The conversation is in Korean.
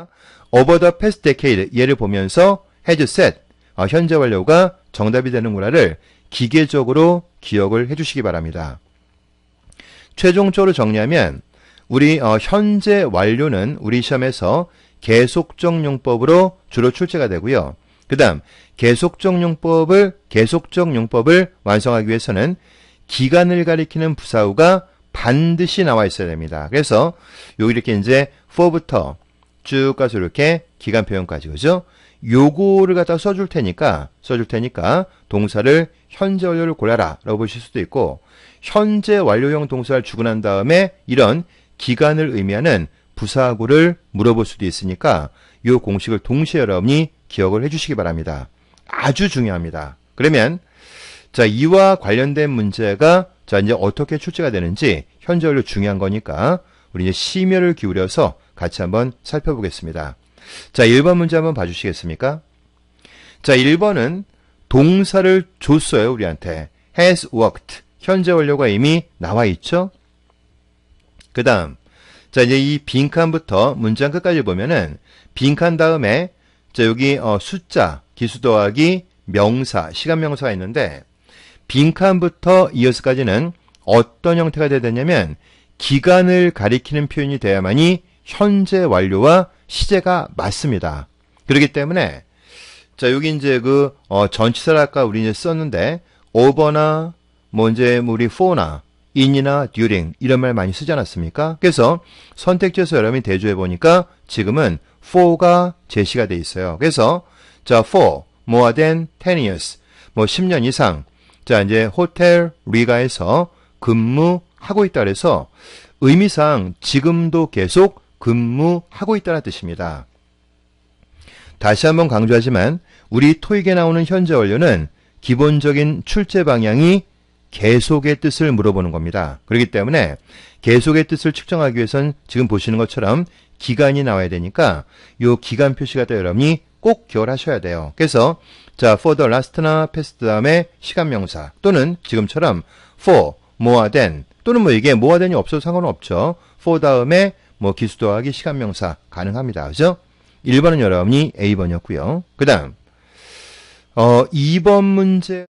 있습니다. Over the past decade 얘를 보면서 has s a i 어, 현재 완료가 정답이 되는구나를 기계적으로 기억을 해주시기 바랍니다. 최종적으로 정리하면 우리 어, 현재 완료는 우리 시험에서 계속적 용법으로 주로 출제가 되고요. 그 다음 계속적 용법을 계속적 용법을 완성하기 위해서는 기간을 가리키는 부사우가 반드시 나와 있어야 됩니다. 그래서 여기 이렇게 이제 for부터 쭉 가서 이렇게 기간 표현까지 그죠? 요거를 갖다 써줄 테니까 써줄 테니까 동사를 현재 완료를 골라라 라고 보실 수도 있고 현재 완료형 동사를 주고 난 다음에 이런 기간을 의미하는 부사구를 물어볼 수도 있으니까 요 공식을 동시에 여러분이 기억을 해주시기 바랍니다. 아주 중요합니다. 그러면 자 이와 관련된 문제가 자 이제 어떻게 출제가 되는지 현재 완료 중요한 거니까 우리 이제 심혈을 기울여서 같이 한번 살펴보겠습니다. 자, 1번 문제 한번 봐주시겠습니까? 자, 1번은 동사를 줬어요, 우리한테. has worked. 현재 완료가 이미 나와 있죠? 그 다음, 자, 이제 이 빈칸부터 문장 끝까지 보면은 빈칸 다음에 자, 여기 어, 숫자, 기수 더하기 명사, 시간 명사가 있는데 빈칸부터 이어서까지는 어떤 형태가 되야 되냐면 기간을 가리키는 표현이 되야만이 현재 완료와 시제가 맞습니다. 그렇기 때문에 자 여기 이제 그 어, 전치사를 아까 우리 이제 썼는데 over나 뭐 이제 우리 for나 in이나 during 이런 말 많이 쓰지 않았습니까? 그래서 선택지에서 여러분이 대조해 보니까 지금은 for가 제시가 돼 있어요. 그래서 자 for more than 10 years 뭐 10년 이상 자 이제 호텔 리가에서 근무 하고 있다 그래서 의미상 지금도 계속 근무하고 있다는 뜻입니다. 다시 한번 강조하지만 우리 토익에 나오는 현재 원료는 기본적인 출제 방향이 계속의 뜻을 물어보는 겁니다. 그렇기 때문에 계속의 뜻을 측정하기 위해선 지금 보시는 것처럼 기간이 나와야 되니까 요 기간 표시가 다 여러분이 꼭 기억하셔야 돼요. 그래서 자, for the last나 past 다음에 시간 명사 또는 지금처럼 for more than 또는 뭐 이게 more than이 없어도 상관 없죠. for 다음에 뭐 기수 더하기 시간 명사 가능합니다. 그죠? 1번은 여러분이 A번이었고요. 그 다음 어, 2번 문제